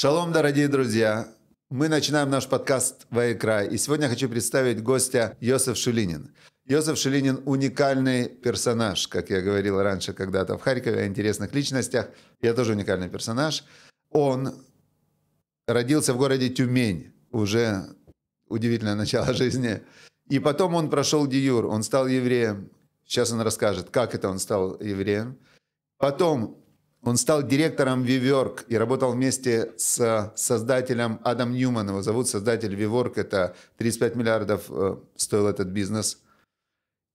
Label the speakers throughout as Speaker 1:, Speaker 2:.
Speaker 1: Шалом, дорогие друзья! Мы начинаем наш подкаст «Вайкрай». И сегодня я хочу представить гостя Йосиф Шулинин. Йосиф Шулинин уникальный персонаж, как я говорил раньше когда-то в Харькове о интересных личностях. Я тоже уникальный персонаж. Он родился в городе Тюмень, уже удивительное начало жизни. И потом он прошел диюр, он стал евреем. Сейчас он расскажет, как это он стал евреем. Потом он стал директором Виверк и работал вместе с создателем Адам Ньюман. Его зовут создатель Виворк. Это 35 миллиардов э, стоил этот бизнес.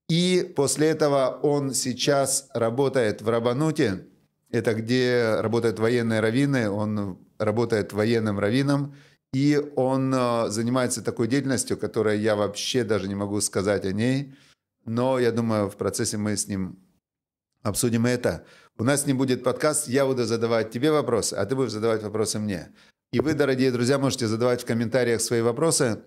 Speaker 1: И после этого он сейчас работает в Рабануте. Это где работают военные раввины. Он работает военным раввином. И он э, занимается такой деятельностью, которой я вообще даже не могу сказать о ней. Но я думаю, в процессе мы с ним обсудим это. У нас не будет подкаст, я буду задавать тебе вопросы, а ты будешь задавать вопросы мне. И вы, дорогие друзья, можете задавать в комментариях свои вопросы.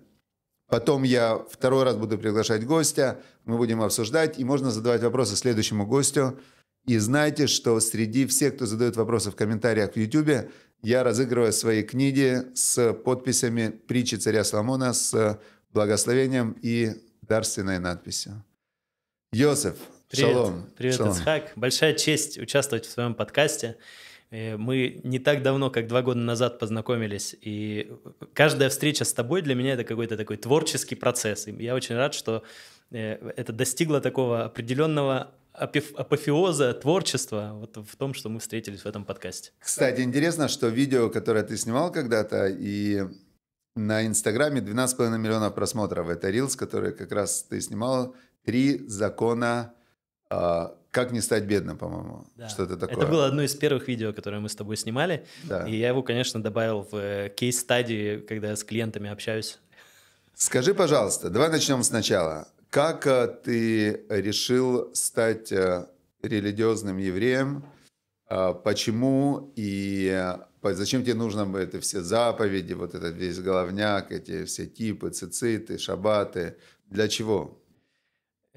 Speaker 1: Потом я второй раз буду приглашать гостя, мы будем обсуждать, и можно задавать вопросы следующему гостю. И знайте, что среди всех, кто задает вопросы в комментариях в YouTube, я разыгрываю свои книги с подписями притчи царя Соломона с благословением и дарственной надписью. Йосеф, Привет. Шалом. Привет, Шалом.
Speaker 2: Ицхак. Большая честь участвовать в своем подкасте. Э, мы не так давно, как два года назад познакомились, и каждая встреча с тобой для меня это какой-то такой творческий процесс. И я очень рад, что э, это достигло такого определенного апофеоза творчества вот в том, что мы встретились в этом подкасте.
Speaker 1: Кстати, интересно, что видео, которое ты снимал когда-то, и на Инстаграме 12,5 миллионов просмотров. Это Reels, который как раз ты снимал. Три закона а, как не стать бедным, по-моему. Да. Что-то такое. Это было одно
Speaker 2: из первых видео, которое мы с тобой снимали. Да. И я его, конечно, добавил в э, кейс-стадии, когда я с клиентами общаюсь. Скажи, пожалуйста, давай
Speaker 1: начнем сначала. Как э, ты решил стать э, религиозным евреем? А, почему и зачем тебе нужно это все заповеди, вот этот весь головняк, эти все типы, цициты, шабаты? Для чего?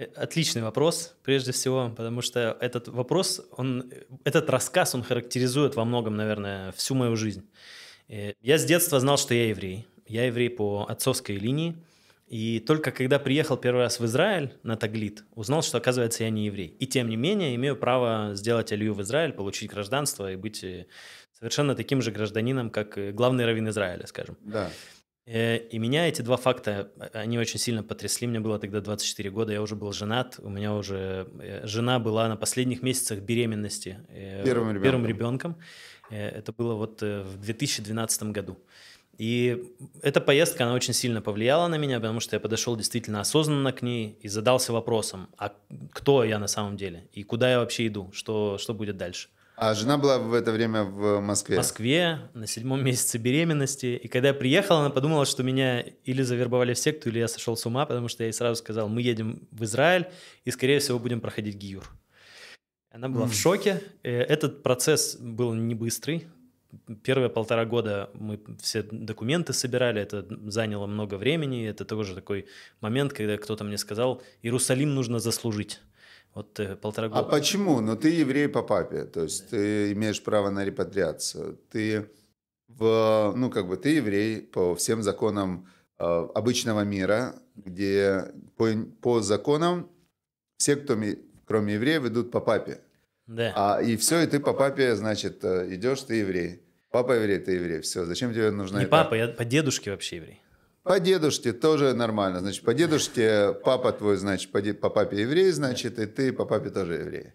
Speaker 2: Э, отличный вопрос, прежде всего, потому что этот вопрос, он, этот рассказ, он характеризует во многом, наверное, всю мою жизнь. Э, я с детства знал, что я еврей. Я еврей по отцовской линии. И только когда приехал первый раз в Израиль на Таглит, узнал, что, оказывается, я не еврей. И тем не менее, имею право сделать Алию в Израиль, получить гражданство и быть э, совершенно таким же гражданином, как главный раввин Израиля, скажем. Да. Э, и меня эти два факта, э, они очень сильно потрясли. Мне было тогда 24 года, я уже был женат. У меня уже э, жена была на последних месяцах беременности. Первым ребенком. Первым ребенком. Это было вот в 2012 году. И эта поездка, она очень сильно повлияла на меня, потому что я подошел действительно осознанно к ней и задался вопросом, а кто я на самом деле? И куда я вообще иду? Что, что будет дальше?
Speaker 1: А жена была в это время в Москве? В
Speaker 2: Москве, на седьмом месяце беременности. И когда я приехал, она подумала, что меня или завербовали в секту, или я сошел с ума, потому что я ей сразу сказал, мы едем в Израиль и, скорее всего, будем проходить гиюр. Она была mm. в шоке. Э, этот процесс был не быстрый. Первые полтора года мы все документы собирали, это заняло много времени. Это тоже такой момент, когда кто-то мне сказал, Иерусалим нужно заслужить. Вот ты э, полтора а года. А почему?
Speaker 1: Но ну, ты еврей по папе, то есть да. ты имеешь право на репатриацию. Ты в, ну, как бы ты еврей по всем законам э, обычного мира, где по, по законам все, кто, кроме евреев, идут по папе. Да. А, и все, и ты по папе, значит, э, идешь, ты еврей. Папа еврей, ты еврей. Все, зачем тебе нужна... Не
Speaker 2: папа, я по дедушке вообще еврей.
Speaker 1: По дедушке тоже нормально. Значит, по дедушке папа твой, значит, по, де... по папе еврей, значит, и ты по папе тоже еврей.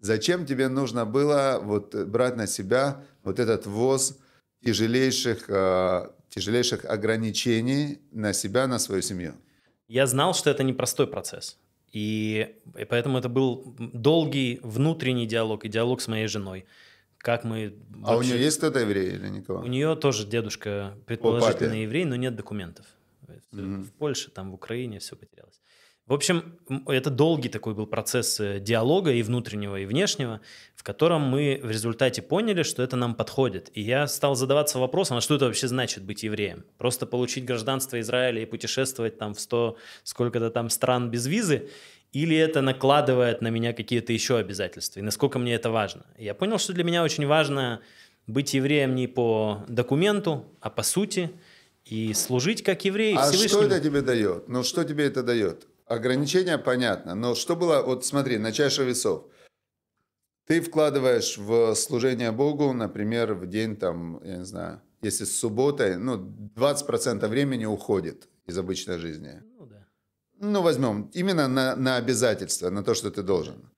Speaker 1: Зачем тебе нужно было вот брать на себя вот этот воз тяжелейших, э, тяжелейших ограничений на себя, на свою семью?
Speaker 2: Я знал, что это непростой процесс. И, и поэтому это был долгий внутренний диалог и диалог с моей женой как мы... А у нее есть кто-то еврей или никого? У нее тоже дедушка предположительно еврей, но нет документов. Mm-hmm. В Польше, там, в Украине все потерялось. В общем, это долгий такой был процесс э, диалога и внутреннего, и внешнего, в котором мы в результате поняли, что это нам подходит. И я стал задаваться вопросом, а что это вообще значит быть евреем? Просто получить гражданство Израиля и путешествовать там в сто сколько-то там стран без визы – или это накладывает на меня какие-то еще обязательства, и насколько мне это важно. Я понял, что для меня очень важно быть евреем не по документу, а по сути, и служить как еврей А Всевышнему. что это
Speaker 1: тебе дает? Ну, что тебе это дает? Ограничения понятно, но что было, вот смотри, на чаше весов. Ты вкладываешь в служение Богу, например, в день там, я не знаю, если с субботой, ну, 20% времени уходит из обычной жизни ну, возьмем, именно на, на обязательства, на то, что ты должен.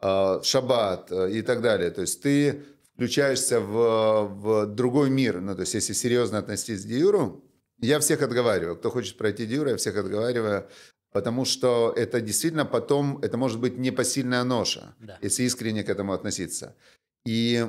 Speaker 1: А, шаббат э, и так далее. То есть ты включаешься в, в другой мир. Ну, то есть если серьезно относиться к Диюру, я всех отговариваю. Кто хочет пройти Диюру, я всех отговариваю. Потому что это действительно потом, это может быть непосильная ноша, да. если искренне к этому относиться. И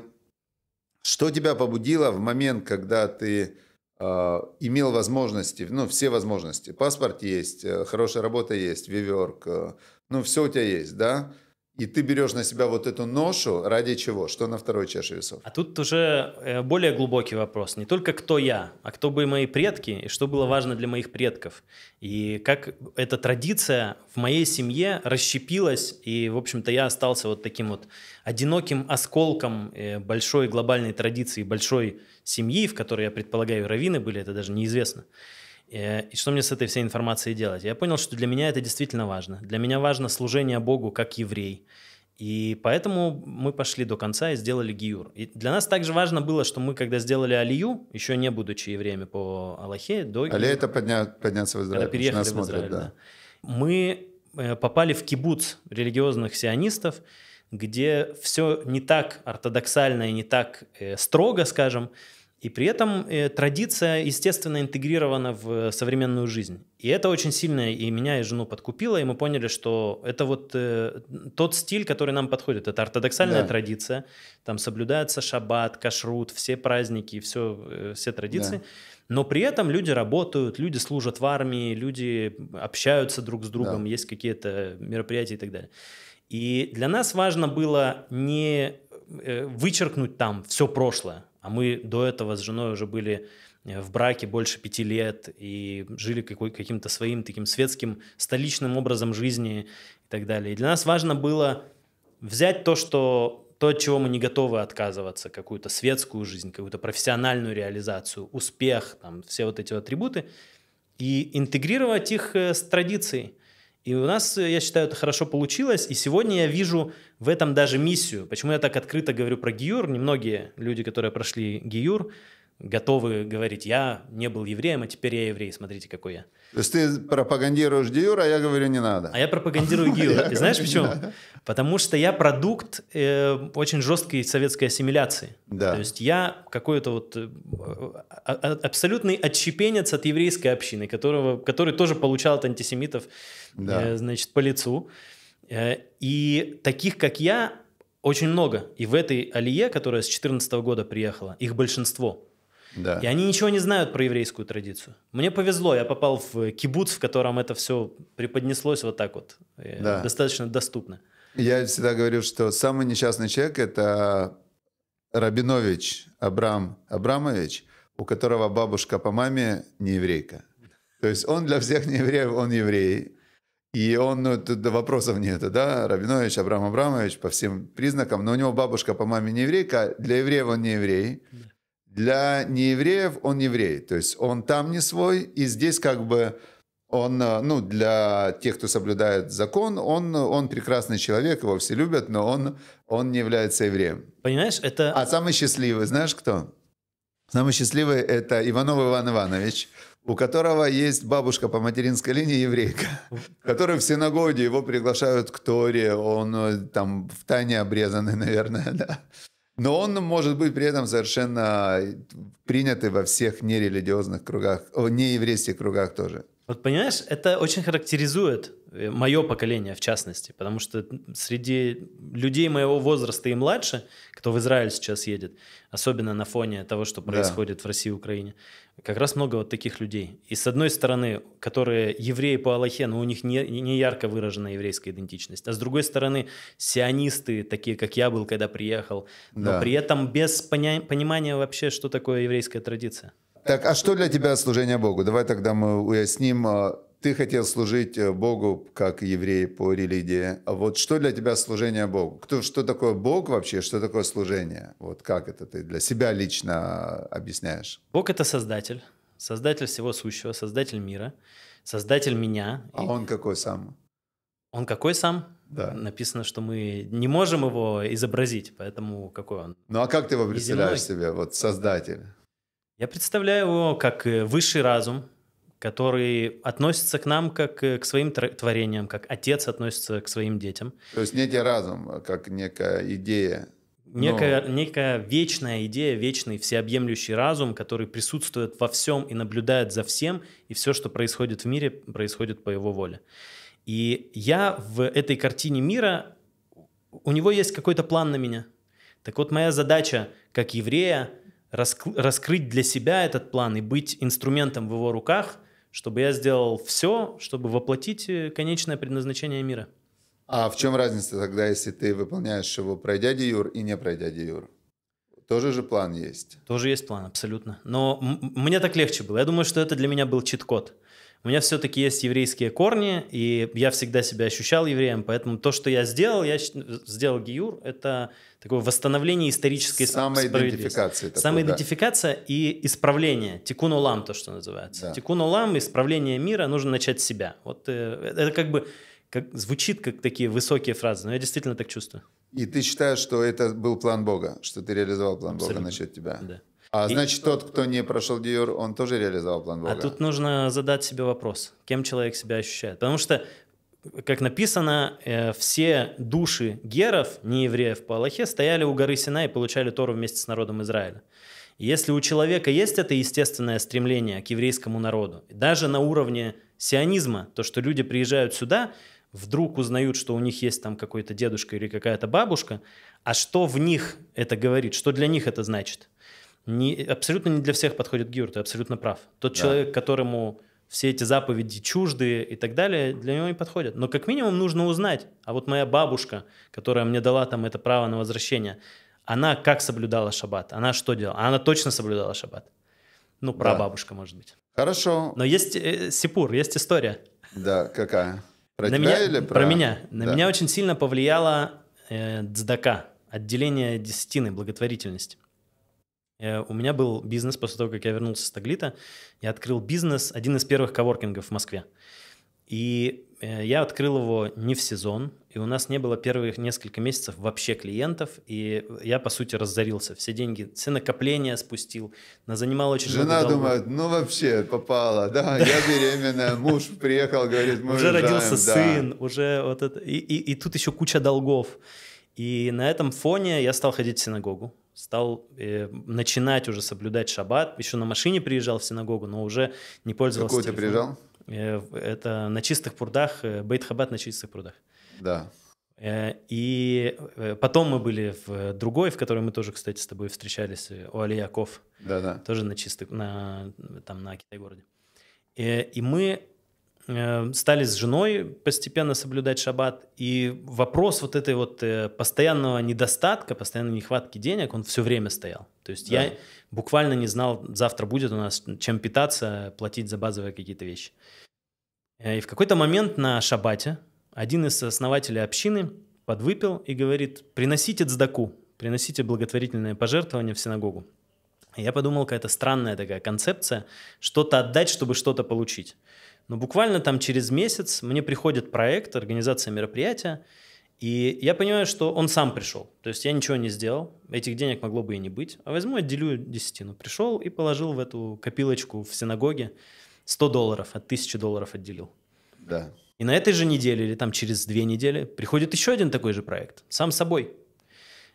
Speaker 1: что тебя побудило в момент, когда ты Э, имел возможности, ну, все возможности. Паспорт есть, э, хорошая работа есть, виверк, э, ну, все у тебя есть, да? И ты берешь на себя вот эту ношу ради чего? Что на второй чаше весов?
Speaker 2: А тут уже э, более глубокий вопрос. Не только кто я, а кто были мои предки, и что было важно для моих предков. И как эта традиция в моей семье расщепилась, и, в общем-то, я остался вот таким вот одиноким осколком э, большой глобальной традиции, большой семьи, в которой, я предполагаю, раввины были, это даже неизвестно. Э, и что мне с этой всей информацией делать? Я понял, что для меня это действительно важно. Для меня важно служение Богу как еврей. И поэтому мы пошли до конца и сделали гиюр. И для нас также важно было, что мы, когда сделали Алию, еще не будучи евреями по Аллахе, до... Алия — это
Speaker 1: подня... подняться в Израиль. Когда переехали в Израиль, смотрят, да. да.
Speaker 2: Мы э, попали в кибуц религиозных сионистов, где все не так ортодоксально и не так э, строго, скажем, и при этом э, традиция, естественно, интегрирована в э, современную жизнь. И это очень сильно и меня, и жену подкупило, и мы поняли, что это вот э, тот стиль, который нам подходит. Это ортодоксальная да. традиция, там соблюдается шаббат, кашрут, все праздники, все, э, все традиции. Да. Но при этом люди работают, люди служат в армии, люди общаются друг с другом, да. есть какие-то мероприятия и так далее. И для нас важно было не э, вычеркнуть там все прошлое, а мы до этого с женой уже были э, в браке больше пяти лет и жили какой, каким-то своим таким светским, столичным образом жизни и так далее. И для нас важно было взять то, что то, от чего мы не готовы отказываться, какую-то светскую жизнь, какую-то профессиональную реализацию, успех, там, все вот эти атрибуты, и интегрировать их э, с традицией – и у нас, э, я считаю, это хорошо получилось. И сегодня я вижу в этом даже миссию. Почему я так открыто говорю про Гиюр? Немногие люди, которые прошли Гиюр, готовы говорить, я не был евреем, а теперь я еврей, смотрите, какой я.
Speaker 1: То есть ты пропагандируешь Гиюр,
Speaker 2: а я говорю, не надо. А я пропагандирую Гиюр. Ты знаешь почему? Потому что я продукт э, очень жесткой советской ассимиляции. Да. То есть я какой-то вот э, а, а, абсолютный отщепенец от еврейской общины, которого, который тоже получал от антисемитов э, значит, по лицу. И таких, как я, очень много. И в этой Алие, которая с 2014 года приехала, их большинство – да. И они ничего не знают про еврейскую традицию. Мне повезло, я попал в кибуц, в котором это все преподнеслось вот так вот, э, да. достаточно доступно.
Speaker 1: Я всегда говорю, что самый несчастный человек – это Рабинович Абрам Абрамович, у которого бабушка по маме не еврейка. То есть он для всех не евреев, он еврей. И он, ну, тут вопросов нет, да, Рабинович, Абрам Абрамович по всем признакам, но у него бабушка по маме не еврейка, а для евреев он не еврей. Для неевреев он еврей, то есть он там не свой, и здесь как бы он, э, ну, для тех, кто соблюдает закон, он, он прекрасный человек, его все любят, но он, он не является евреем. Понимаешь, это... А самый счастливый, знаешь кто? Самый счастливый – это Иванов Иван Иванович, у которого есть бабушка по материнской линии еврейка, который в синагоге его приглашают к Торе, он э, там в тайне обрезанный, наверное, да. Но он может быть при этом совершенно э, принятый во всех нерелигиозных кругах, не еврейских кругах тоже.
Speaker 2: Вот понимаешь, это очень характеризует э, мое поколение, в частности, потому что среди людей моего возраста и младше, кто в Израиль сейчас едет, особенно на фоне того, что происходит да. в России и Украине, как раз много вот таких людей. И с одной стороны, которые евреи по Аллахе, но у них не, не ярко выражена еврейская идентичность. А с другой стороны, сионисты, такие как я был, когда приехал, но да. при этом без поня- понимания вообще, что такое еврейская традиция.
Speaker 1: Так, а что для тебя служение Богу? Давай тогда мы уясним, а, ты хотел служить э, Богу как еврей по религии. А вот что для тебя служение Богу? Кто, что такое Бог вообще? Что такое служение? Вот как это ты для себя лично объясняешь?
Speaker 2: Бог — это Создатель. Создатель всего сущего, Создатель мира, Создатель меня. А И... он какой сам? Он какой сам? Да. Написано, что мы не можем его изобразить, поэтому какой он? Ну а как ты его представляешь
Speaker 1: себе, вот Создатель?
Speaker 2: Я представляю его как э, высший разум, который относится к нам как э, к своим творениям, как отец относится к своим детям.
Speaker 1: То есть некий разум, как некая идея.
Speaker 2: Некая, Но... некая вечная идея, вечный всеобъемлющий разум, который присутствует во всем и наблюдает за всем, и все, что происходит в мире, происходит по его воле. И я в этой картине мира, у него есть какой-то план на меня. Так вот, моя задача как еврея раскрыть для себя этот план и быть инструментом в его руках, чтобы я сделал все, чтобы воплотить э, конечное предназначение мира.
Speaker 1: А в чем разница тогда, если ты выполняешь его, пройдя диюр и не пройдя диюр? Тоже же план есть.
Speaker 2: Тоже есть план, абсолютно. Но мне так легче было. Я думаю, что это для меня был чит-код у меня все-таки есть еврейские корни, и я всегда себя ощущал евреем, поэтому то, что я сделал, я сделал гиюр, это такое восстановление исторической самоидентификации. Такой, Самоидентификация да. и исправление, тикун улам, то, что называется. Да. Тикун улам, исправление мира, нужно начать с себя. Вот э, это как бы как, звучит как такие высокие фразы, но я действительно так чувствую.
Speaker 1: И ты считаешь, что это был план Бога, что ты реализовал план Абсолютно. Бога насчет тебя? Да. А и... значит, тот, кто не прошел Диор, он тоже реализовал план Бога? А тут
Speaker 2: нужно задать себе вопрос, кем человек себя ощущает. Потому что как написано, э, все души геров, не евреев по Аллахе, стояли у горы Сина и получали Тору вместе с народом Израиля. если у человека есть это естественное стремление к еврейскому народу, даже на уровне сионизма, то, что люди приезжают сюда, вдруг узнают, что у них есть там какой-то дедушка или какая-то бабушка, а что в них это говорит, что для них это значит – не, абсолютно не для всех подходит гиур, ты абсолютно прав. Тот да. человек, которому все эти заповеди чужды и так далее, для него не подходят. Но как минимум нужно узнать. А вот моя бабушка, которая мне дала там это право на возвращение, она как соблюдала шаббат? Она что делала? Она точно соблюдала шаббат. Ну, прабабушка, да. может быть. Хорошо. Но есть э, сипур, есть история.
Speaker 1: Да, какая? Про на меня, или про... Про меня. На да. меня
Speaker 2: очень сильно повлияло э, дздака, отделение десятины, благотворительность. Э, у меня был бизнес после того, как я вернулся с Таглита. Я открыл бизнес, один из первых коворкингов в Москве. И э, я открыл его не в сезон, и у нас не было первых несколько месяцев вообще клиентов, и я, по сути, разорился. Все деньги, все накопления спустил, назанимал очень Жена много думает,
Speaker 1: ну вообще попала, да, да, я беременная, муж приехал, говорит, мы Уже уезжаем, родился да. сын,
Speaker 2: уже вот это, и, и, и тут еще куча долгов. И на этом фоне я стал ходить в синагогу стал э, начинать уже соблюдать шаббат. Еще на машине приезжал в синагогу, но уже не пользовался Какой ты приезжал? Э, это на чистых прудах, э, Бейт Хаббат на чистых прудах. Да. Э, и э, потом мы были в другой, в которой мы тоже, кстати, с тобой встречались, э, у Али Яков. Да-да. Тоже на чистых, на, там, на Китай-городе. Э, и мы Э, стали с женой постепенно соблюдать шаббат, и вопрос вот этой вот э, постоянного недостатка, постоянной нехватки денег, он все время стоял. То есть да. я буквально не знал, завтра будет у нас чем питаться, платить за базовые какие-то вещи. Э, и в какой-то момент на шаббате один из основателей общины подвыпил и говорит, приносите цдаку, приносите благотворительное пожертвование в синагогу. И я подумал, какая-то странная такая концепция, что-то отдать, чтобы что-то получить. Но буквально там через месяц мне приходит проект, организация мероприятия, и я понимаю, что он сам пришел. То есть я ничего не сделал, этих денег могло бы и не быть. А возьму, отделю десятину. Пришел и положил в эту копилочку в синагоге 100 долларов, от 1000 долларов отделил. Да. И на этой же неделе или там через две недели приходит еще один такой же проект, сам собой.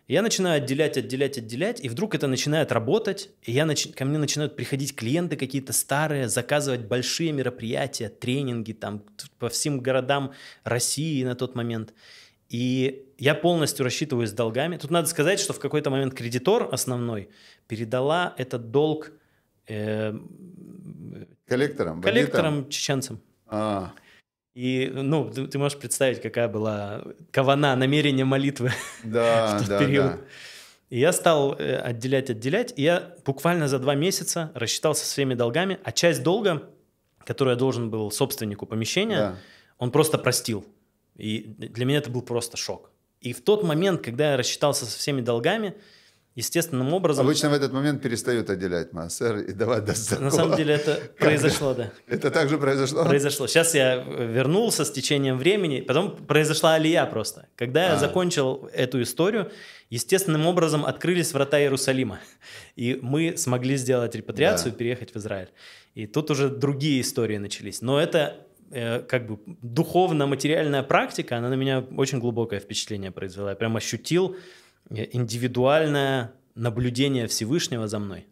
Speaker 2: Я начинаю отделять, отделять, отделять, и вдруг это начинает работать, и я нач... ко мне начинают приходить клиенты какие-то старые, заказывать большие мероприятия, тренинги там по всем городам России на тот момент. И я полностью рассчитываюсь долгами. Тут надо сказать, что в какой-то момент кредитор основной передала этот долг э, коллекторам, коллекторам чеченцам. А. И, ну, ты, можешь представить, какая была кавана, намерение молитвы да, в тот да, период. Да. И я стал э, отделять, отделять, и я буквально за два месяца рассчитался со своими долгами, а часть долга, которую я должен был собственнику помещения, да. он просто простил. И для меня это был просто шок. И в тот момент, когда я рассчитался со всеми долгами, естественным образом... Обычно в
Speaker 1: этот момент перестают отделять массер и давать достаток. На самом деле это произошло,
Speaker 2: да. Это также произошло? Произошло. Сейчас я э, вернулся с течением времени, потом произошла алия просто. Когда я а. закончил эту историю, естественным образом открылись врата Иерусалима. И мы смогли сделать репатриацию, да. переехать в Израиль. И тут уже другие истории начались. Но это э, как бы духовно-материальная практика, она на меня очень глубокое впечатление произвела. Я прям ощутил Э, индивидуальное наблюдение Всевышнего за мной.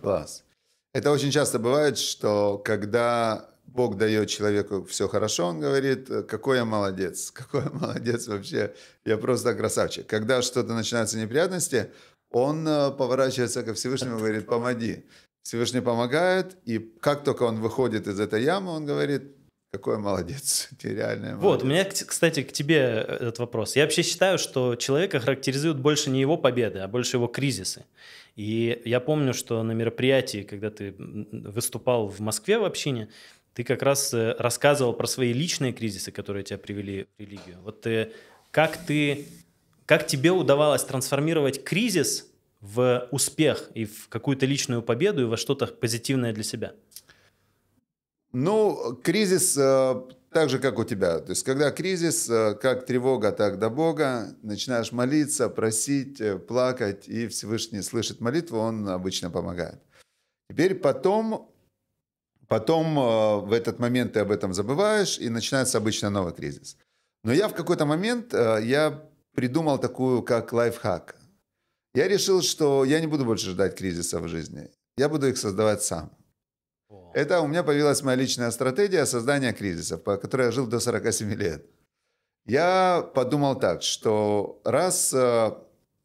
Speaker 2: Класс. Это
Speaker 1: очень часто бывает, что когда Бог дает человеку все хорошо, он говорит, «Э, какой я молодец, какой я молодец вообще, я просто красавчик. Когда что-то начинаются неприятности, он э, поворачивается ко Всевышнему и говорит, помоги. Всевышний помогает, и как только он выходит из этой ямы, он говорит, какой молодец, ты молодец.
Speaker 2: Вот, у меня, кстати, к тебе э, этот вопрос. Я вообще считаю, что человека характеризуют больше не его победы, а больше его кризисы. И я помню, что на мероприятии, когда ты выступал в Москве в общине, ты как раз э, рассказывал про свои личные кризисы, которые тебя привели в религию. Вот ты, э, как ты, как тебе удавалось трансформировать кризис в успех и в какую-то личную победу и во что-то позитивное для себя?
Speaker 1: Ну, кризис э, так же, как у тебя. То есть, когда кризис, э, как тревога, так до Бога, начинаешь молиться, просить, э, плакать, и Всевышний слышит молитву, он обычно помогает. Теперь потом, потом э, в этот момент ты об этом забываешь, и начинается обычно новый кризис. Но я в какой-то момент, э, я придумал такую, как лайфхак. Я решил, что я не буду больше ждать кризиса в жизни. Я буду их создавать сам. Это у меня появилась моя личная стратегия создания кризисов, по которой я жил до 47 лет. Я подумал так, что раз э,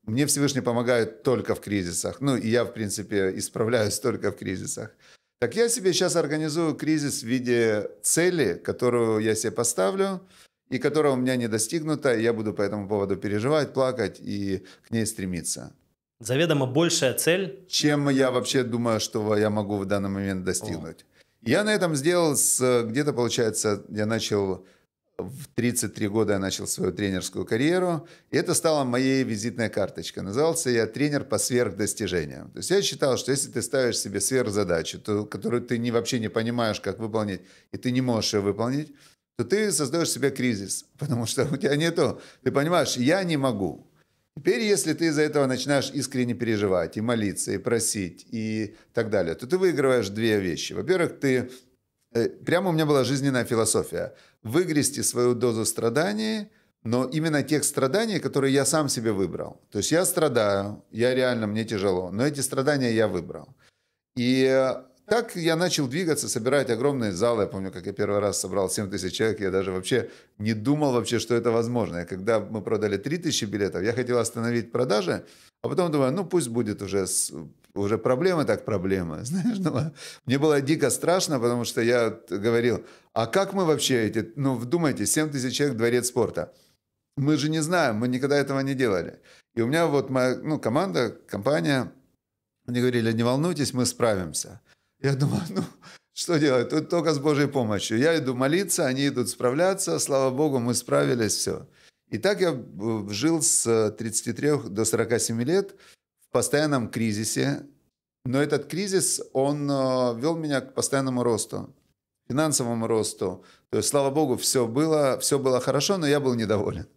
Speaker 1: мне Всевышний помогает только в кризисах, ну и я, в принципе, исправляюсь только в кризисах, так я себе сейчас организую кризис в виде цели, которую я себе поставлю, и которая у меня не достигнута, и я буду по этому поводу переживать, плакать и к ней стремиться
Speaker 2: заведомо большая цель.
Speaker 1: Чем я вообще думаю, что я могу в данный момент достигнуть. О. Я на этом сделал с, где-то, получается, я начал в 33 года я начал свою тренерскую карьеру. И это стало моей визитной карточкой. Назывался я тренер по сверхдостижениям. То есть я считал, что если ты ставишь себе сверхзадачу, то, которую ты не, вообще не понимаешь, как выполнить, и ты не можешь ее выполнить, то ты создаешь себе кризис, потому что у тебя нету, ты понимаешь, я не могу. Теперь, если ты из-за этого начинаешь искренне переживать и молиться, и просить, и так далее, то ты выигрываешь две вещи. Во-первых, ты... Э, прямо у меня была жизненная философия. Выгрести свою дозу страданий, но именно тех страданий, которые я сам себе выбрал. То есть я страдаю, я реально, мне тяжело, но эти страдания я выбрал. И так я начал двигаться, собирать огромные залы. Я помню, как я первый раз собрал 7 тысяч человек, я даже вообще не думал вообще, что это возможно. И когда мы продали 3 тысячи билетов, я хотел остановить продажи, а потом думаю, ну пусть будет уже, уже проблема так проблема. Знаешь, ну, мне было дико страшно, потому что я говорил, а как мы вообще эти, ну вдумайте, 7 тысяч человек, дворец спорта. Мы же не знаем, мы никогда этого не делали. И у меня вот моя ну, команда, компания, они говорили, не волнуйтесь, мы справимся. Я думаю, ну, что делать? Тут только с Божьей помощью. Я иду молиться, они идут справляться. Слава Богу, мы справились, все. И так я э, жил с 33 э, до 47 лет в постоянном кризисе. Но этот кризис, он э, вел меня к постоянному росту, финансовому росту. То есть, слава Богу, все было, все было хорошо, но я был недоволен.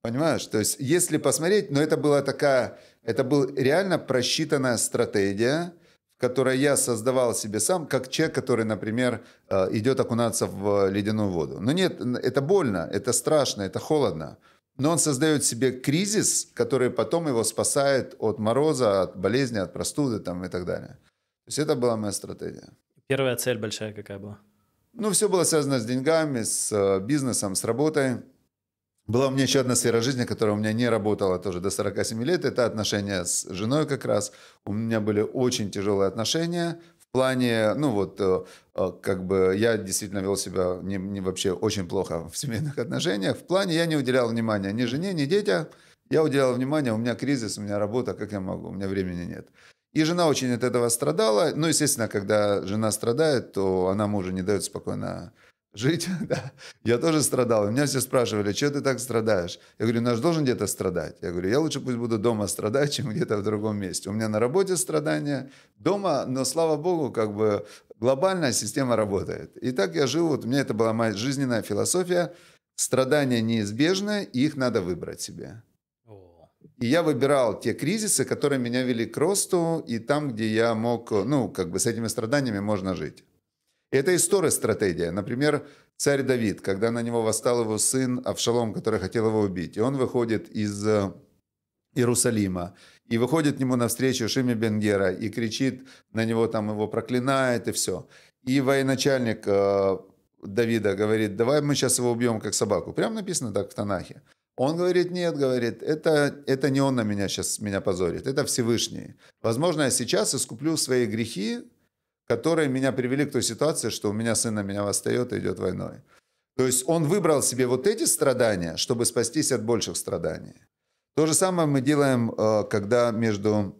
Speaker 1: Понимаешь? То есть, если посмотреть, но это была такая, это была реально просчитанная стратегия – которое я создавал себе сам, как человек, который, например, э, идет окунаться в ледяную воду. Но нет, это больно, это страшно, это холодно. Но он создает себе кризис, который потом его спасает от мороза, от болезни, от простуды там, и так далее. То есть это была моя стратегия.
Speaker 2: Первая цель большая какая была?
Speaker 1: Ну, все было связано с деньгами, с э, бизнесом, с работой. Была у меня еще одна сфера жизни, которая у меня не работала тоже до 47 лет. Это отношения с женой как раз. У меня были очень тяжелые отношения в плане, ну вот, э, э, как бы я действительно вел себя не, не вообще очень плохо в семейных отношениях. В плане я не уделял внимания ни жене, ни детям. Я уделял внимание, у меня кризис, у меня работа, как я могу, у меня времени нет. И жена очень от этого страдала. Ну, естественно, когда жена страдает, то она мужу не дает спокойно Жить, да. Я тоже страдал. Меня все спрашивали, что ты так страдаешь? Я говорю, наш должен где-то страдать. Я говорю, я лучше пусть буду дома страдать, чем где-то в другом месте. У меня на работе страдания, дома, но слава богу, как бы глобальная система работает. И так я жил, вот у меня это была моя жизненная философия. Страдания неизбежны, и их надо выбрать себе. И я выбирал те кризисы, которые меня вели к росту, и там, где я мог, ну, как бы с этими страданиями можно жить это история стратегия. Например, царь Давид, когда на него восстал его сын Авшалом, который хотел его убить, и он выходит из э, Иерусалима. И выходит к нему навстречу Шиме Бенгера и кричит на него, там его проклинает и все. И военачальник э, Давида говорит, давай мы сейчас его убьем как собаку. Прям написано так в Танахе. Он говорит, нет, говорит, это, это не он на меня сейчас меня позорит, это Всевышний. Возможно, я сейчас искуплю свои грехи, которые меня привели к той ситуации, что у меня сын на меня восстает и идет войной. То есть он выбрал себе вот эти страдания, чтобы спастись от больших страданий. То же самое мы делаем, э, когда между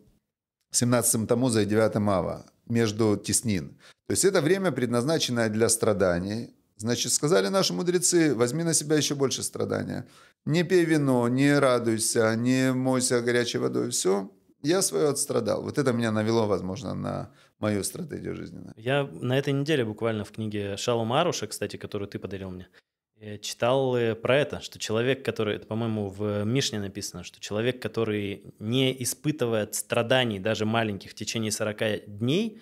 Speaker 1: 17 Тамуза и 9 Ава, между теснин. То есть это время, предназначенное для страданий. Значит, сказали наши мудрецы, возьми на себя еще больше страдания. Не пей вино, не радуйся, не мойся горячей водой. Все, я свое отстрадал. Вот это меня навело, возможно, на мою стратегию жизненную.
Speaker 2: Я на этой неделе буквально в книге Шалома Аруша, кстати, которую ты подарил мне, э, читал э, про это, что человек, который, это, по-моему, в Мишне написано, что человек, который не испытывает страданий, даже маленьких, в течение 40 дней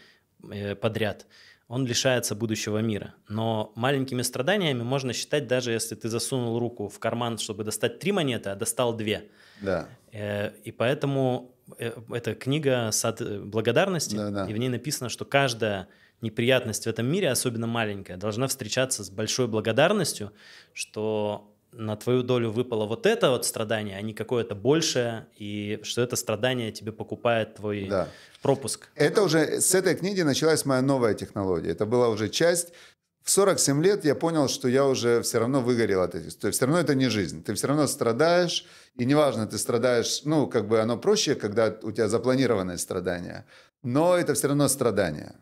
Speaker 2: э, подряд, он лишается будущего мира. Но маленькими страданиями можно считать, даже если ты засунул руку в карман, чтобы достать три монеты, а достал две. Да. И поэтому Э, это книга «Сад э, благодарности», да, да. и в ней написано, что каждая неприятность в этом мире, особенно маленькая, должна встречаться с большой благодарностью, что на твою долю выпало вот это вот страдание, а не какое-то большее, и что это страдание тебе покупает твой да. пропуск.
Speaker 1: Это уже с этой книги началась моя новая технология. Это была уже часть в 47 лет я понял, что я уже все равно выгорел от этих. То есть все равно это не жизнь. Ты все равно страдаешь, и неважно, ты страдаешь, ну, как бы оно проще, когда у тебя запланированное страдание, но это все равно страдание.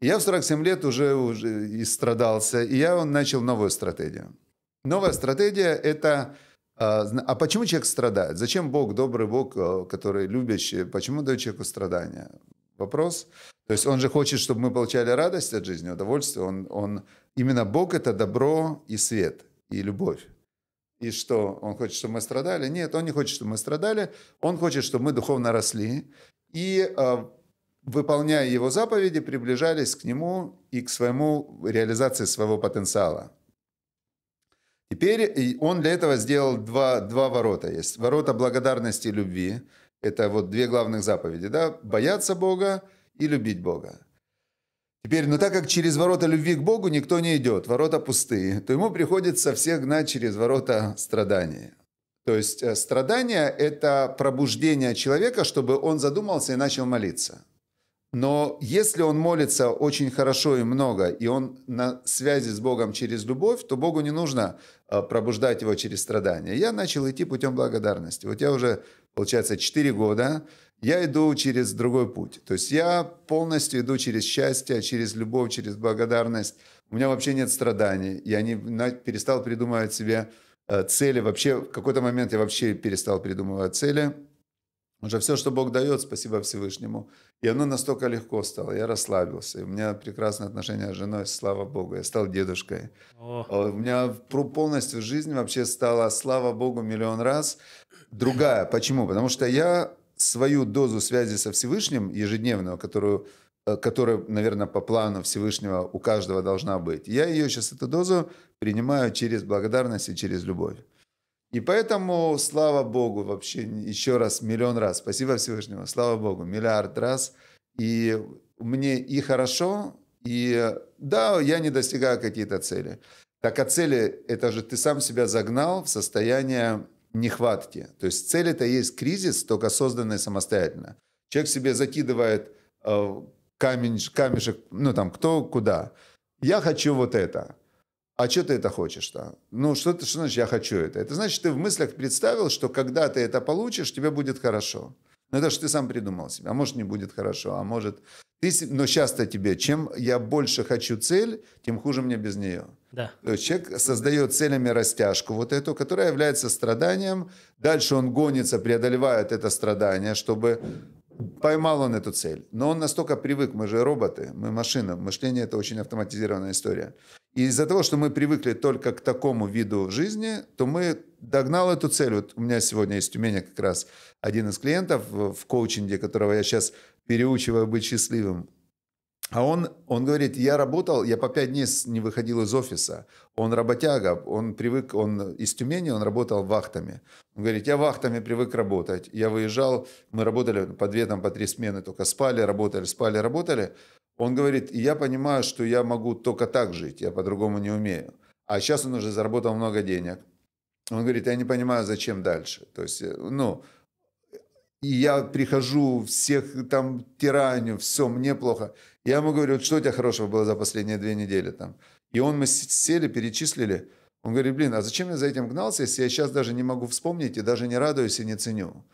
Speaker 1: я в 47 лет уже, уже и страдался, и я начал новую стратегию. Новая стратегия – это а, а почему человек страдает? Зачем Бог, добрый Бог, э, который любящий, почему дает человеку страдания? вопрос. То есть он же хочет, чтобы мы получали радость от жизни, удовольствие. Он, он, именно Бог — это добро и свет, и любовь. И что, он хочет, чтобы мы страдали? Нет, он не хочет, чтобы мы страдали. Он хочет, чтобы мы духовно росли. И а, выполняя его заповеди, приближались к нему и к своему реализации своего потенциала. Теперь он для этого сделал два, два ворота. Есть ворота благодарности и любви — это вот две главных заповеди, да? Бояться Бога и любить Бога. Теперь, но ну так как через ворота любви к Богу никто не идет, ворота пустые, то ему приходится всех гнать через ворота страдания. То есть э, страдание – это пробуждение человека, чтобы он задумался и начал молиться. Но если он молится очень хорошо и много, и он на связи с Богом через любовь, то Богу не нужно э, пробуждать его через страдания. Я начал идти путем благодарности. Вот я уже получается, 4 года, я иду через другой путь. То есть я полностью иду через счастье, через любовь, через благодарность. У меня вообще нет страданий. Я не перестал придумывать себе э, цели. Вообще, в какой-то момент я вообще перестал придумывать цели. Уже все, что Бог дает, спасибо Всевышнему. И оно настолько легко стало, я расслабился. И у меня прекрасные отношения с женой, слава Богу, я стал дедушкой. О. У меня полностью жизнь вообще стала, слава Богу, миллион раз другая. Почему? Потому что я свою дозу связи со Всевышним ежедневную, которую, э, которая, наверное, по плану Всевышнего у каждого должна быть, я ее сейчас, эту дозу, принимаю через благодарность и через любовь. И поэтому, слава Богу, вообще еще раз, миллион раз, спасибо Всевышнему, слава Богу, миллиард раз. И мне и хорошо, и да, я не достигаю какие-то цели. Так а цели, это же ты сам себя загнал в состояние нехватки. То есть цель это есть кризис, только созданный самостоятельно. Человек себе закидывает э, камень, камешек, ну там кто куда. Я хочу вот это. А что ты это хочешь-то? Ну, что, ты, что значит я хочу это? Это значит, ты в мыслях представил, что когда ты это получишь, тебе будет хорошо. Но «Ну, это же ты сам придумал себе. А может, не будет хорошо, а может, ты, но сейчас-то тебе, чем я больше хочу цель, тем хуже мне без нее. Да. То есть человек создает целями растяжку вот эту, которая является страданием. Дальше он гонится, преодолевает это страдание, чтобы поймал он эту цель. Но он настолько привык, мы же роботы, мы машина, мышление это очень автоматизированная история. И из-за того, что мы привыкли только к такому виду жизни, то мы догнал эту цель. Вот у меня сегодня есть у меня как раз один из клиентов в коучинге, которого я сейчас переучивая быть счастливым. А он, он говорит, я работал, я по пять дней не выходил из офиса. Он работяга, он привык, он из Тюмени, он работал вахтами. Он говорит, я вахтами привык работать. Я выезжал, мы работали по две, там, по три смены, только спали, работали, спали, работали. Он говорит, я понимаю, что я могу только так жить, я по-другому не умею. А сейчас он уже заработал много денег. Он говорит, я не понимаю, зачем дальше. То есть, э, ну, и я прихожу, всех там тираню, все, мне плохо. Я ему говорю, что у тебя хорошего было за последние две недели там? И он, мы сели, перечислили. Он говорит, блин, а зачем я за этим гнался, если я сейчас даже не могу вспомнить и даже не радуюсь и не ценю?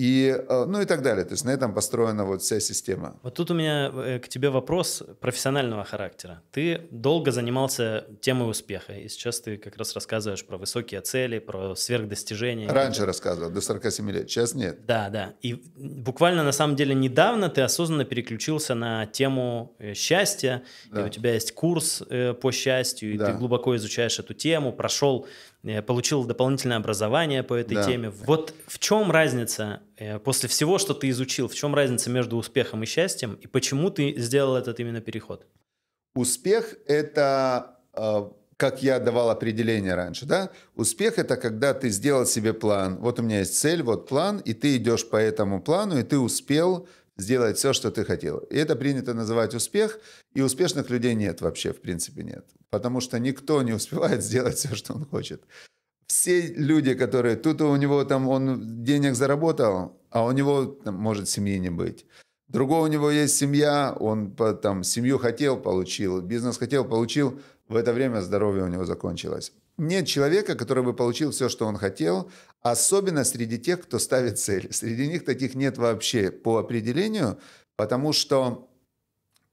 Speaker 1: И, э, ну и так далее. То есть на этом построена вот вся система.
Speaker 2: Вот тут у меня э, к тебе вопрос профессионального характера. Ты долго занимался темой успеха, и сейчас ты как раз рассказываешь про высокие цели, про сверхдостижения. Раньше рассказывал, до 47 лет, сейчас нет. Да, да. И буквально на самом деле недавно ты осознанно переключился на тему э, счастья, да. и у тебя есть курс по счастью, и да. ты глубоко изучаешь эту тему, прошел Э, получил дополнительное образование по этой да. теме. Вот в чем разница э, после всего, что ты изучил, в чем разница между успехом и счастьем, и почему ты сделал этот именно переход?
Speaker 1: Успех – это, э, как я давал определение раньше, да? Успех – это когда ты сделал себе план. Вот у меня есть цель, вот план, и ты идешь по этому плану, и ты успел сделать все, что ты хотел. И это принято называть успех, и успешных людей нет вообще, в принципе, нет. Потому что никто не успевает сделать все, что он хочет. Все люди, которые тут у него там он денег заработал, а у него там, может семьи не быть. Другого у него есть семья, он там семью хотел, получил, бизнес хотел, получил. В это время здоровье у него закончилось. Нет человека, который бы получил все, что он хотел, Особенно среди тех, кто ставит цели. Среди них таких нет вообще по определению, потому что,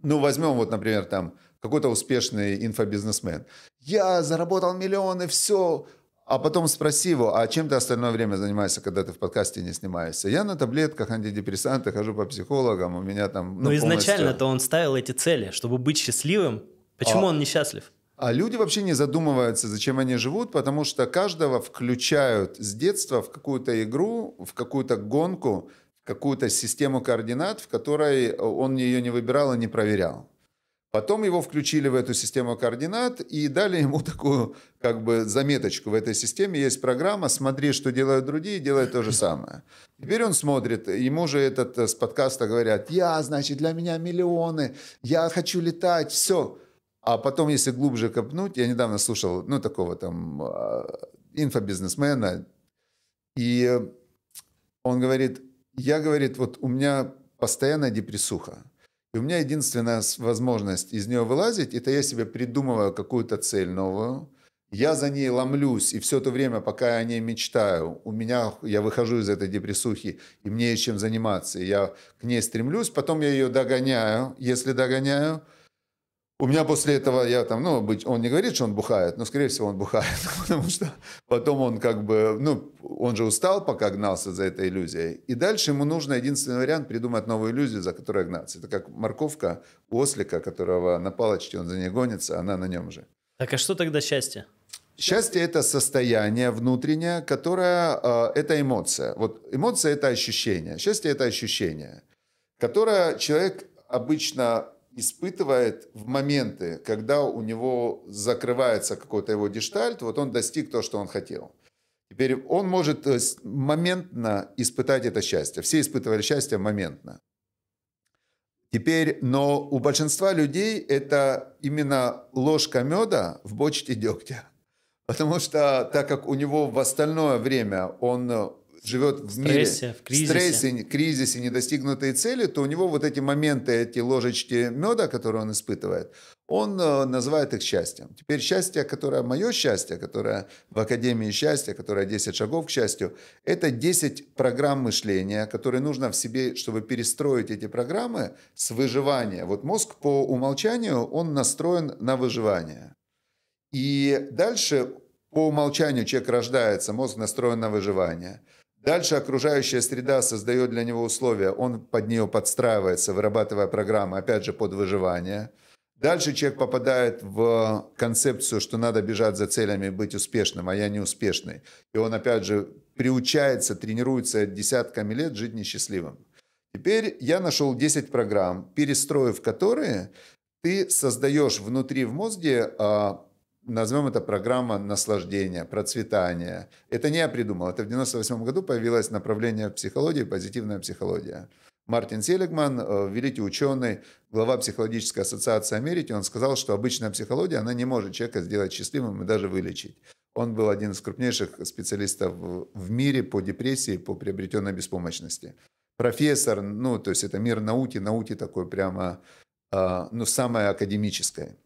Speaker 1: ну, возьмем вот, например, там, какой-то успешный инфобизнесмен. Я заработал миллионы, все, а потом спроси его, а чем ты остальное время занимаешься, когда ты в подкасте не снимаешься? Я на таблетках, антидепрессанты, хожу по психологам, у меня там... Ну, Но изначально-то
Speaker 2: он ставил эти цели, чтобы быть
Speaker 1: счастливым. Почему а... он несчастлив? А люди вообще не задумываются, зачем они живут, потому что каждого включают с детства в какую-то игру, в какую-то гонку, в какую-то систему координат, в которой он ее не выбирал и не проверял. Потом его включили в эту систему координат и дали ему такую как бы заметочку. В этой системе есть программа «Смотри, что делают другие, делай то же самое». Теперь он смотрит, ему же этот э, с подкаста говорят «Я, значит, для меня миллионы, я хочу летать, все». А потом, если глубже копнуть, я недавно слушал, ну, такого там а, инфобизнесмена, и он говорит, я, говорит, вот у меня постоянная депрессуха. И у меня единственная возможность из нее вылазить, это я себе придумываю какую-то цель новую, я за ней ломлюсь, и все то время, пока я о ней мечтаю, у меня, я выхожу из этой депрессухи, и мне есть чем заниматься, и я к ней стремлюсь, потом я ее догоняю, если догоняю – у меня после этого, я там, ну, быть, он не говорит, что он бухает, но, скорее всего, он бухает, потому что потом он как бы, ну, он же устал, пока гнался за этой иллюзией. И дальше ему нужно единственный вариант придумать новую иллюзию, за которую гнаться. Это как морковка у ослика, которого на палочке он за ней гонится, она на нем же.
Speaker 2: Так а что тогда счастье?
Speaker 1: Счастье – это состояние внутреннее, которое э, – это эмоция. Вот эмоция – это ощущение. Счастье – это ощущение, которое человек обычно испытывает в моменты, когда у него закрывается какой-то его дештальт, вот он достиг то, что он хотел. Теперь он может э, моментно испытать это счастье. Все испытывали счастье моментно. Теперь, но у большинства людей это именно ложка меда в бочке дегтя. Потому что так как у него в остальное время он живет в мире, стрессе, в кризисе. стрессе, кризисе, недостигнутые цели, то у него вот эти моменты, эти ложечки меда, которые он испытывает, он э, называет их счастьем. Теперь счастье, которое мое счастье, которое в Академии счастья, которое 10 шагов к счастью, это 10 программ мышления, которые нужно в себе, чтобы перестроить эти программы с выживания. Вот мозг по умолчанию, он настроен на выживание. И дальше по умолчанию человек рождается, мозг настроен на выживание. Дальше окружающая среда создает для него условия, он под нее подстраивается, вырабатывая программы, опять же, под выживание. Дальше человек попадает в концепцию, что надо бежать за целями, быть успешным, а я не успешный. И он, опять же, приучается, тренируется десятками лет жить несчастливым. Теперь я нашел 10 программ, перестроив которые, ты создаешь внутри в мозге а, назовем это программа наслаждения, процветания. Это не я придумал, это в 1998 году появилось направление психологии, позитивная психология. Мартин Селигман, э, великий ученый, глава психологической ассоциации Америки, он сказал, что обычная психология, она не может человека сделать счастливым и даже вылечить. Он был один из крупнейших специалистов в мире по депрессии, по приобретенной беспомощности. Профессор, ну, то есть это мир науки, науки такой прямо, а, ну, самое академическое.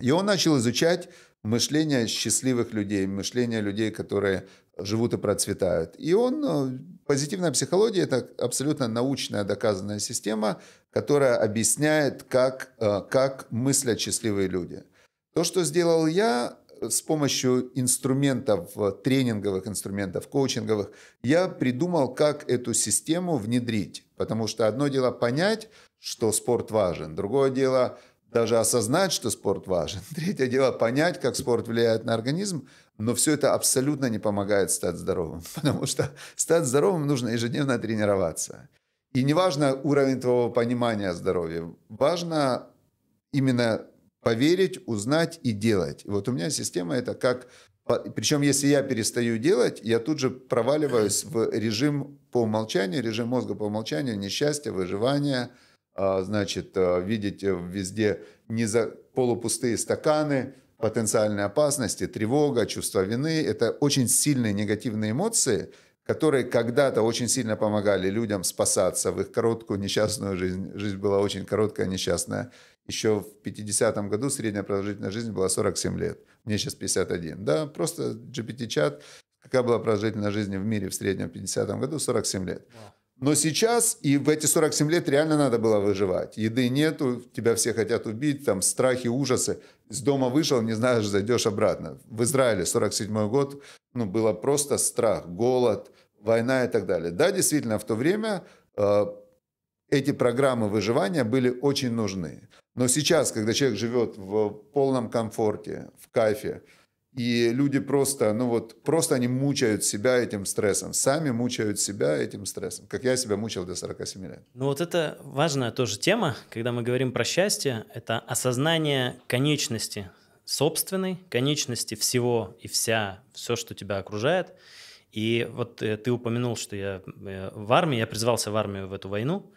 Speaker 1: И он начал изучать мышление счастливых людей, мышление людей, которые живут и процветают. И он, э, позитивная психология – это абсолютно научная доказанная система, которая объясняет, как, э, как мыслят счастливые люди. То, что сделал я э, с помощью инструментов, тренинговых инструментов, коучинговых, я придумал, как эту систему внедрить. Потому что одно дело понять, что спорт важен, другое дело даже осознать, что спорт важен. Третье дело понять, как спорт влияет на организм, но все это абсолютно не помогает стать здоровым, потому что стать здоровым нужно ежедневно тренироваться. И не важно уровень твоего понимания здоровья, важно именно поверить, узнать и делать. И вот у меня система это как... Причем, если я перестаю делать, я тут же проваливаюсь в режим по умолчанию, режим мозга по умолчанию, несчастье выживания – а, значит, э, видеть э, везде не за полупустые стаканы, потенциальные опасности, тревога, чувство вины. Это очень сильные негативные эмоции, которые когда-то очень сильно помогали людям спасаться в их короткую несчастную жизнь. Жизнь была очень короткая, несчастная. Еще в 50-м году средняя продолжительность жизни была 47 лет. Мне сейчас 51. Да, просто GPT-чат. Какая была продолжительность жизни в мире в среднем в 50-м году? 47 лет. Wow. Но сейчас и в эти 47 лет реально надо было выживать. Еды нету, тебя все хотят убить, там страхи, ужасы. Из дома вышел, не знаешь, зайдешь обратно. В Израиле 47 год, ну, было просто страх, голод, война и так далее. Да, действительно, в то время э, эти программы выживания были очень нужны. Но сейчас, когда человек живет в полном комфорте, в кайфе, и люди просто, ну вот, просто они мучают себя этим стрессом, сами мучают себя этим стрессом, как я себя мучил до 47 лет.
Speaker 2: Ну вот это важная тоже тема, когда мы говорим про счастье, это осознание конечности собственной, конечности всего и вся, все, что тебя окружает. И вот э, ты упомянул, что я э, в армии, я призвался в армию в эту войну,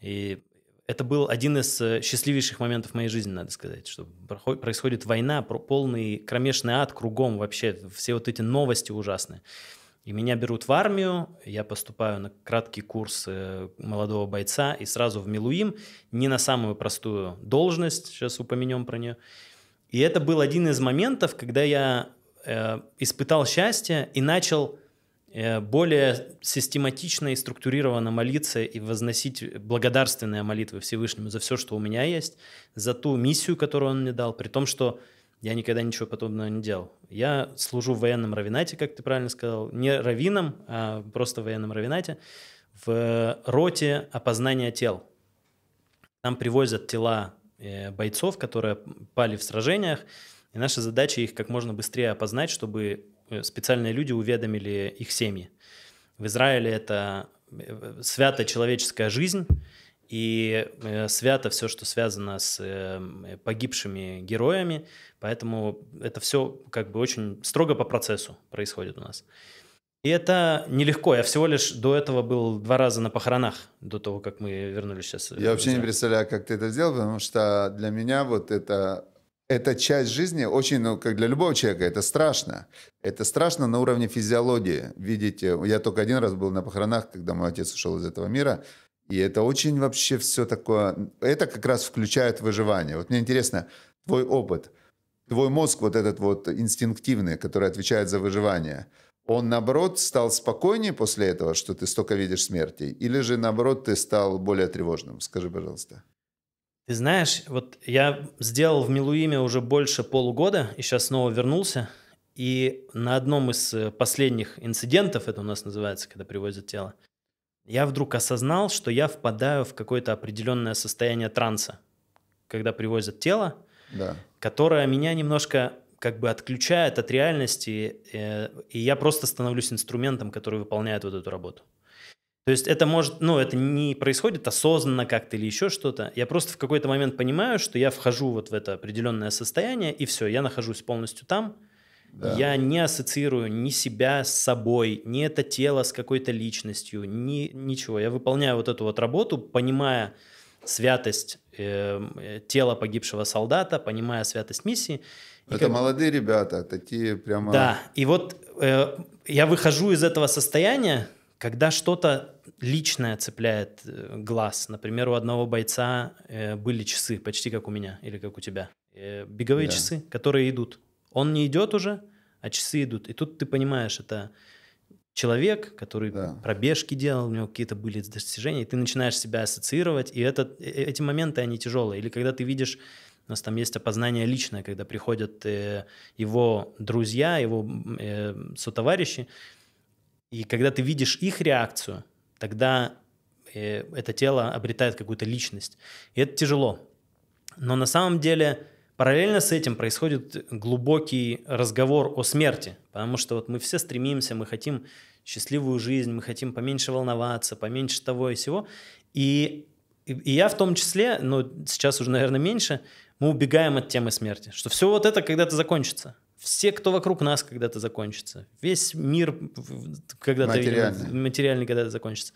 Speaker 2: и это был один из э, счастливейших моментов моей жизни, надо сказать, что происходит война, полный кромешный ад кругом вообще, все вот эти новости ужасные. И меня берут в армию, я поступаю на краткий курс э, молодого бойца и сразу в Милуим, не на самую простую должность, сейчас упомянем про нее. И это был один из моментов, когда я э, испытал счастье и начал Э, более систематично и структурированно молиться и возносить благодарственные молитвы Всевышнему за все, что у меня есть, за ту миссию, которую он мне дал, при том, что я никогда ничего подобного не делал. Я служу в военном равинате, как ты правильно сказал, не равином, а просто в военном равинате в роте опознания тел. Там привозят тела э, бойцов, которые пали в сражениях, и наша задача их как можно быстрее опознать, чтобы Э, специальные люди уведомили их семьи. В Израиле это э, свята человеческая жизнь, и э, свято все, что связано с погибшими героями, поэтому это все как бы очень строго по процессу происходит у нас. И это нелегко. Я всего лишь до этого был два раза на похоронах, до того, как мы вернулись сейчас. Я вообще не
Speaker 1: представляю, как ты это сделал, потому что для меня вот это эта часть жизни очень, ну, как для любого человека, это страшно. Это страшно на уровне физиологии. Видите, я только один раз был на похоронах, когда мой отец ушел из этого мира, и это очень вообще все такое... Это как раз включает выживание. Вот мне интересно, твой опыт, твой мозг вот этот вот инстинктивный, который отвечает за выживание, он, наоборот, стал спокойнее после этого, что ты столько видишь смерти? Или же, наоборот, ты стал более тревожным? Скажи, пожалуйста.
Speaker 2: Ты знаешь, вот я сделал в Милуиме уже больше полугода и сейчас снова вернулся. И на одном из э, последних инцидентов, это у нас называется, когда привозят тело, я вдруг осознал, что я впадаю в какое-то определенное состояние транса, когда привозят тело, да. которое меня немножко как бы отключает от реальности, э, и я просто становлюсь инструментом, который выполняет вот эту работу. То есть это может, ну, это не происходит осознанно как-то или еще что-то. Я просто в какой-то момент понимаю, что я вхожу вот в это определенное состояние, и все, я нахожусь полностью там. Да. Я не ассоциирую ни себя с собой, ни это тело с какой-то личностью, ни ничего. Я выполняю вот эту вот работу, понимая святость э, тела погибшего солдата, понимая святость миссии. И это как... молодые
Speaker 1: ребята, такие прямо. Да,
Speaker 2: и вот э, я выхожу из этого состояния когда что-то личное цепляет э, глаз, например, у одного бойца э, были часы, почти как у меня или как у тебя, э, беговые да. часы, которые идут. Он не идет уже, а часы идут. И тут ты понимаешь, это человек, который да. пробежки делал, у него какие-то были достижения, и ты начинаешь себя ассоциировать, и этот, эти моменты, они тяжелые. Или когда ты видишь, у нас там есть опознание личное, когда приходят э, его друзья, его э, сотоварищи, и когда ты видишь их реакцию, тогда э, это тело обретает какую-то личность. И это тяжело. Но на самом деле параллельно с этим происходит глубокий разговор о смерти, потому что вот мы все стремимся, мы хотим счастливую жизнь, мы хотим поменьше волноваться, поменьше того и всего. И, и, и я в том числе, но сейчас уже, наверное, меньше, мы убегаем от темы смерти, что все вот это когда-то закончится все, кто вокруг нас, когда-то закончится. Весь мир когда-то материальный, материальный когда-то закончится.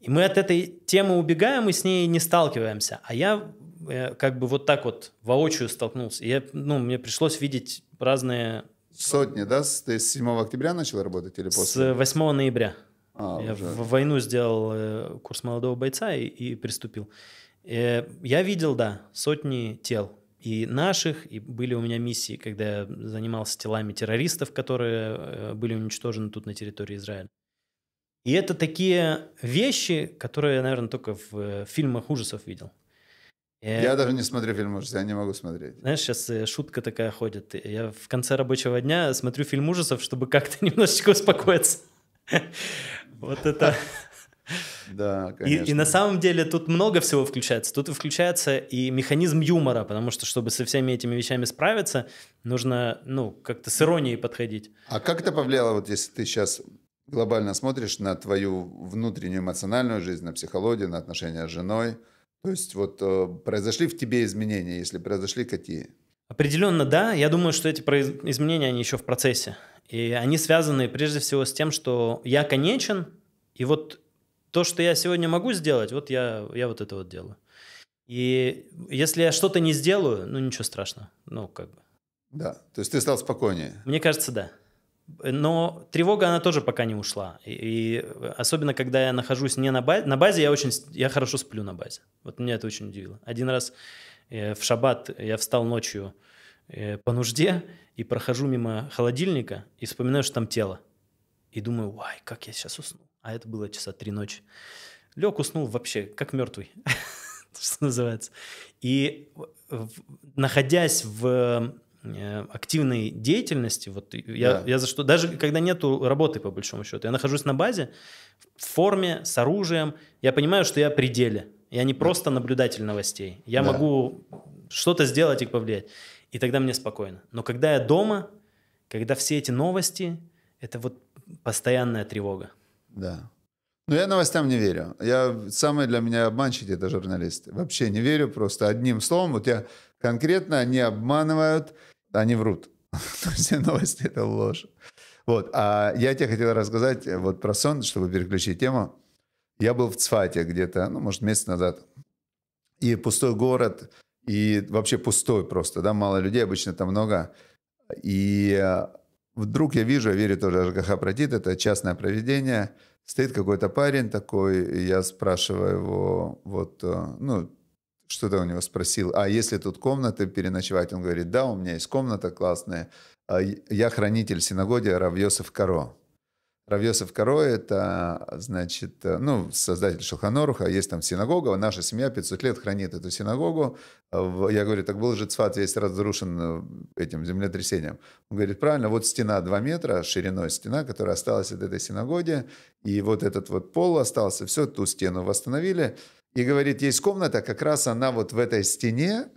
Speaker 2: И мы от этой темы убегаем и с ней не сталкиваемся. А я э, как бы вот так вот воочию столкнулся. Я, ну, мне пришлось видеть разные...
Speaker 1: Сотни, да?
Speaker 2: Ты с 7 октября
Speaker 1: начал работать или после? С
Speaker 2: 8 ноября. А, я уже. в войну сделал э, курс молодого бойца и, и приступил. Э, я видел, да, сотни тел, и наших, и были у меня миссии, когда я занимался телами террористов, которые э, были уничтожены тут на территории Израиля. И это такие вещи, которые я, наверное, только в э, фильмах ужасов видел.
Speaker 1: Э, я э, даже не смотрю фильм ужасов, я не могу смотреть.
Speaker 2: Знаешь, сейчас шутка такая ходит. Я в конце рабочего дня смотрю фильм ужасов, чтобы как-то немножечко успокоиться. Вот это... Да, конечно. И, и на самом деле тут много всего включается. Тут включается и механизм юмора, потому что, чтобы со всеми этими вещами справиться, нужно, ну, как-то с иронией подходить. А как это повлияло,
Speaker 1: вот если ты сейчас глобально смотришь на твою внутреннюю эмоциональную жизнь, на психологию, на отношения с женой? То есть вот э, произошли в тебе изменения, если произошли,
Speaker 2: какие? Определенно, да. Я думаю, что эти произ... изменения, они еще в процессе. И они связаны прежде всего с тем, что я конечен, и вот то, что я сегодня могу сделать, вот я, я вот это вот делаю. И если я что-то не сделаю, ну ничего страшного. Ну, как бы.
Speaker 1: Да, то есть ты стал спокойнее.
Speaker 2: Мне кажется, да. Но тревога, она тоже пока не ушла. И, и особенно, когда я нахожусь не на базе. На базе я очень... Я хорошо сплю на базе. Вот меня это очень удивило. Один раз э, в шаббат я встал ночью э, по нужде и прохожу мимо холодильника и вспоминаю, что там тело и думаю, вай, как я сейчас усну. А это было часа три ночи. Лег уснул вообще, как мертвый, что называется. И находясь в э, активной деятельности, вот я, я за что, даже когда нету работы, по большому счету, я нахожусь на базе, в форме, с оружием, я понимаю, что я при деле. Я не просто наблюдатель новостей. Я могу что-то сделать и повлиять. И тогда мне спокойно. Но когда я дома, когда все эти новости, это вот постоянная тревога.
Speaker 1: Да. но ну, я новостям не верю. Я, самые для меня обманщики — это журналисты. Вообще не верю просто одним словом. Вот я конкретно, они обманывают, они врут. Все новости — это ложь. Вот. А я тебе хотел рассказать э, вот про сон, чтобы переключить тему. Я был в Цфате где-то, ну, может, месяц назад. И пустой город, и вообще пустой просто, да, мало людей, обычно там много. И э, вдруг я вижу, я верю тоже ЖКХ Продит, это частное проведение, стоит какой-то парень такой, я спрашиваю его, вот, э, ну, что-то у него спросил, а если тут комнаты переночевать? Он говорит, да, у меня есть комната классная, а я хранитель синагоги Равьосов Каро. Равьесов Корой – это, значит, э, ну, создатель Шелханоруха, есть там синагога, а наша семья 500 лет хранит эту синагогу. Я говорю, так был же Цфат весь разрушен э, этим землетрясением. Он говорит, правильно, вот стена 2 метра шириной, стена, которая осталась от этой синагоги, и вот этот вот пол остался, все, ту стену восстановили. И говорит, есть комната, как раз она вот в этой стене,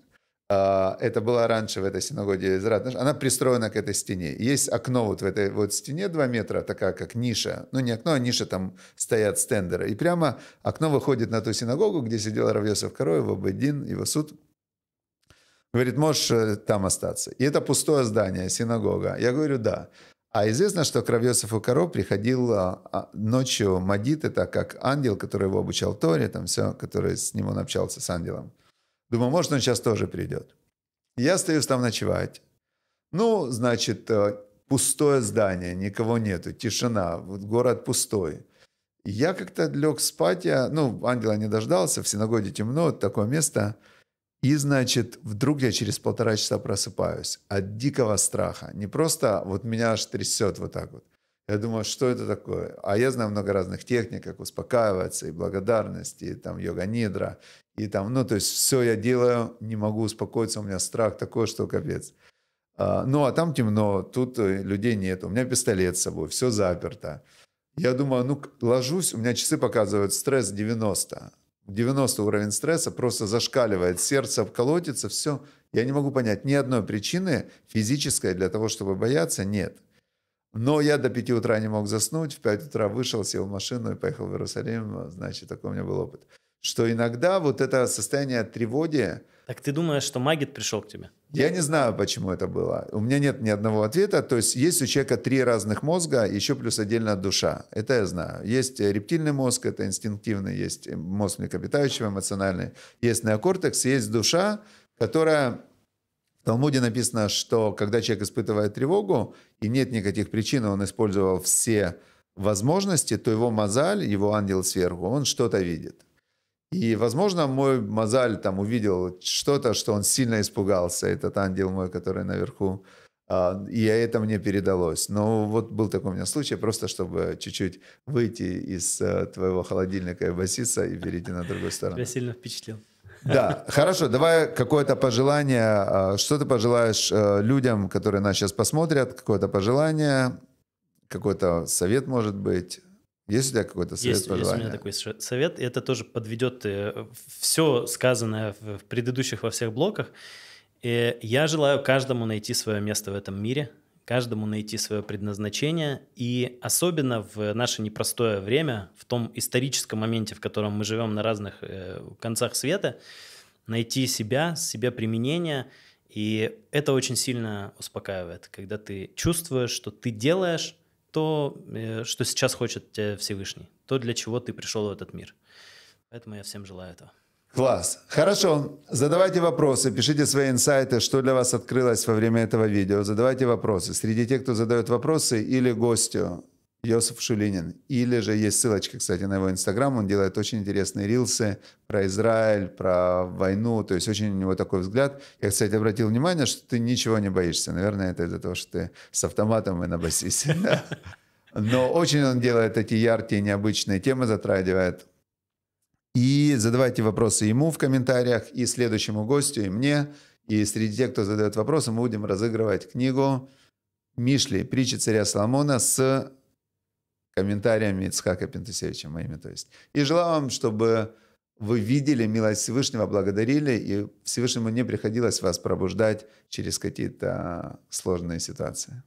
Speaker 1: а, это было раньше в этой синагоге из Раднаш, она пристроена к этой стене. Есть окно вот в этой вот стене 2 метра, такая как ниша. Ну, не окно, а ниша, там стоят стендеры. И прямо окно выходит на ту синагогу, где сидел Равьесов Корой, его Бедин, его суд. Говорит, можешь э, там остаться. И это пустое здание, синагога. Я говорю, да. А известно, что к Равьесову Коро приходил а, а, ночью Мадит, это как ангел, который его обучал Торе, там все, который с ним он общался, с ангелом. Думаю, может, он сейчас тоже придет. Я стою там ночевать. Ну, значит, э, пустое здание, никого нету, тишина, вот город пустой. Я как-то лег спать, я, ну, ангела не дождался, в синагоге темно, вот такое место. И, значит, вдруг я через полтора часа просыпаюсь от дикого страха. Не просто вот меня аж трясет вот так вот. Я думал, что это такое? А я знаю много разных техник, как успокаиваться, и благодарность, и там йога-нидра, и там, ну, то есть все я делаю, не могу успокоиться, у меня страх такой, что капец. А, ну, а там темно, тут э, людей нет, у меня пистолет с собой, все заперто. Я думаю, ну, ложусь, у меня часы показывают стресс 90. 90 уровень стресса просто зашкаливает, сердце колотится, все. Я не могу понять, ни одной причины физической для того, чтобы бояться, нет. Но я до 5 утра не мог заснуть, в 5 утра вышел, сел в машину и поехал в Иерусалим. Значит, такой у меня был опыт. Что иногда вот это состояние тревоги...
Speaker 2: Так ты думаешь, что Магит пришел к тебе?
Speaker 1: Я не знаю, почему это было. У меня нет ни одного ответа. То есть есть у человека три разных мозга, еще плюс отдельно душа. Это я знаю. Есть рептильный мозг, это инстинктивный, есть мозг млекопитающего, эмоциональный. Есть неокортекс, есть душа, которая Талмуде написано, что когда человек испытывает тревогу, и нет никаких причин, он использовал все возможности, то его мозаль, его ангел сверху, он что-то видит. И, возможно, мой мозаль там увидел что-то, что он сильно испугался, этот ангел мой, который наверху, а, и это мне передалось. Но вот был такой у меня случай, просто чтобы чуть-чуть выйти из э, твоего холодильника и баситься и перейти
Speaker 2: на другую сторону. Я сильно впечатлил.
Speaker 1: Да, хорошо, давай какое-то пожелание. А, что ты пожелаешь э, людям, которые нас сейчас посмотрят? Какое-то пожелание, какой-то совет, может быть? Есть у тебя какой-то совет? Есть, есть у меня
Speaker 2: такой совет, и это тоже подведет э, все сказанное в предыдущих во всех блоках. И э, я желаю каждому найти свое место в этом мире – каждому найти свое предназначение. И особенно в наше непростое время, в том историческом моменте, в котором мы живем на разных э, концах света, найти себя, себе применение. И это очень сильно успокаивает, когда ты чувствуешь, что ты делаешь то, э, что сейчас хочет тебя э, Всевышний, то, для чего ты пришел в этот мир. Поэтому я всем желаю этого. Класс. Хорошо. Задавайте вопросы,
Speaker 1: пишите свои инсайты, что для вас открылось во время этого видео. Задавайте вопросы. Среди тех, кто задает вопросы, или гостю Йосиф Шулинин, или же есть ссылочка, кстати, на его инстаграм. Он делает очень интересные рилсы про Израиль, про войну. То есть очень у него такой взгляд. Я, кстати, обратил внимание, что ты ничего не боишься. Наверное, это из-за того, что ты с автоматом и на басисе. Но очень он делает эти яркие, необычные темы, затрагивает и задавайте вопросы ему в комментариях, и следующему гостю, и мне. И среди тех, кто задает вопросы, мы будем разыгрывать книгу Мишли «Притчи царя Соломона» с комментариями Ицхака Пентусевича моими. То есть. И желаю вам, чтобы вы видели милость Всевышнего, благодарили, и Всевышнему не приходилось вас пробуждать через какие-то сложные ситуации.